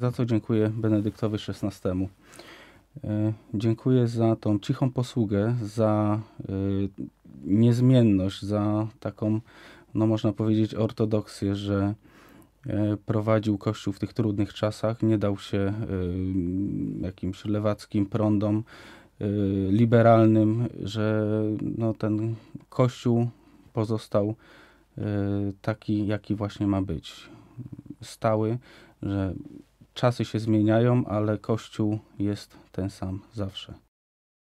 Za to dziękuję Benedyktowi XVI. E, dziękuję za tą cichą posługę, za e, niezmienność, za taką, no można powiedzieć, ortodoksję, że e, prowadził Kościół w tych trudnych czasach, nie dał się jakimś lewackim prądom liberalnym, że no, ten Kościół pozostał taki, jaki właśnie ma być. Stały, że Czasy się zmieniają, ale Kościół jest ten sam zawsze.